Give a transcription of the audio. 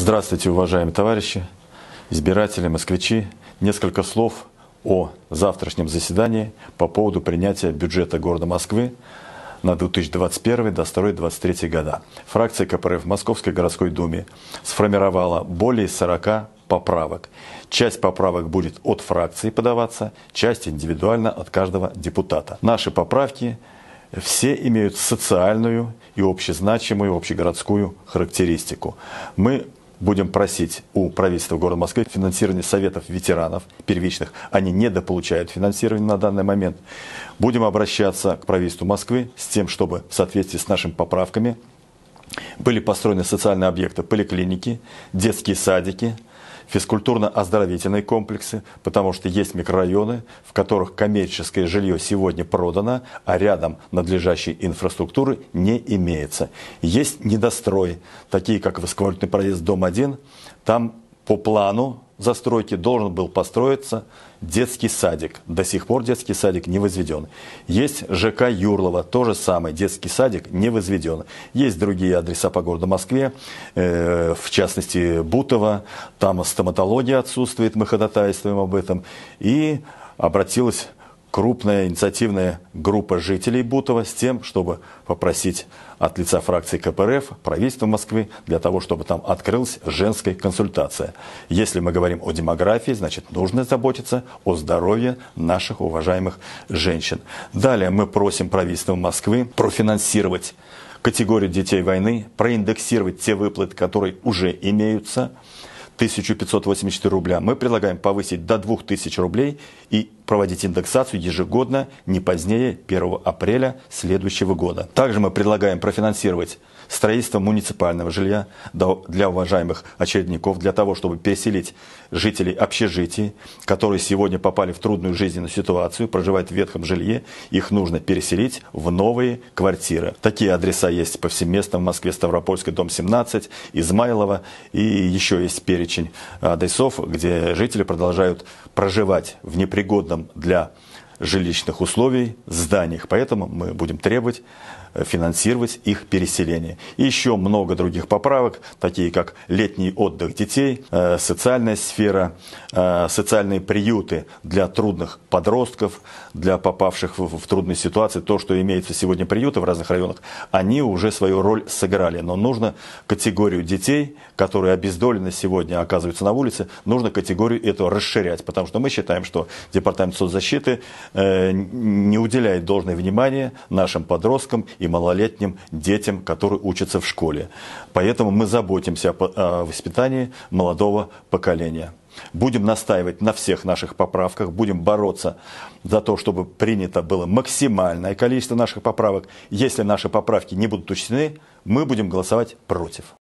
Здравствуйте, уважаемые товарищи, избиратели, москвичи. Несколько слов о завтрашнем заседании по поводу принятия бюджета города Москвы на 2021 2023 года. Фракция КПРФ в Московской городской думе сформировала более 40 поправок. Часть поправок будет от фракции подаваться, часть индивидуально от каждого депутата. Наши поправки все имеют социальную и общезначимую общегородскую характеристику. Мы Будем просить у правительства города Москвы финансирование советов ветеранов первичных. Они недополучают финансирование на данный момент. Будем обращаться к правительству Москвы с тем, чтобы в соответствии с нашими поправками были построены социальные объекты, поликлиники, детские садики, физкультурно-оздоровительные комплексы, потому что есть микрорайоны, в которых коммерческое жилье сегодня продано, а рядом надлежащей инфраструктуры не имеется. Есть недострой, такие как воскворотный проезд «Дом-1», там по плану застройки должен был построиться детский садик. До сих пор детский садик не возведен. Есть ЖК Юрлова, то же самое, детский садик не возведен. Есть другие адреса по городу Москве, э, в частности Бутово, там стоматология отсутствует, мы ходатайствуем об этом. И обратилась крупная инициативная группа жителей Бутова с тем, чтобы попросить от лица фракции КПРФ правительство Москвы для того, чтобы там открылась женская консультация. Если мы говорим о демографии, значит нужно заботиться о здоровье наших уважаемых женщин. Далее мы просим правительство Москвы профинансировать категорию детей войны, проиндексировать те выплаты, которые уже имеются, 1584 рубля. Мы предлагаем повысить до 2000 рублей и проводить индексацию ежегодно не позднее 1 апреля следующего года. Также мы предлагаем профинансировать строительство муниципального жилья для уважаемых очередников, для того, чтобы переселить жителей общежитий, которые сегодня попали в трудную жизненную ситуацию, проживают в ветхом жилье, их нужно переселить в новые квартиры. Такие адреса есть повсеместно в Москве, Ставропольский, дом 17, Измайлова и еще есть перечень адресов, где жители продолжают проживать в непригодном для жилищных условий, зданиях. Поэтому мы будем требовать финансировать их переселение. И еще много других поправок, такие как летний отдых детей, э, социальная сфера, э, социальные приюты для трудных подростков, для попавших в трудные ситуации. То, что имеется сегодня приюты в разных районах, они уже свою роль сыграли. Но нужно категорию детей, которые обездолены сегодня, а оказываются на улице, нужно категорию эту расширять. Потому что мы считаем, что Департамент соцзащиты э, не уделяет должное внимание нашим подросткам и малолетним детям, которые учатся в школе. Поэтому мы заботимся о воспитании молодого поколения. Будем настаивать на всех наших поправках, будем бороться за то, чтобы принято было максимальное количество наших поправок. Если наши поправки не будут учтены, мы будем голосовать против.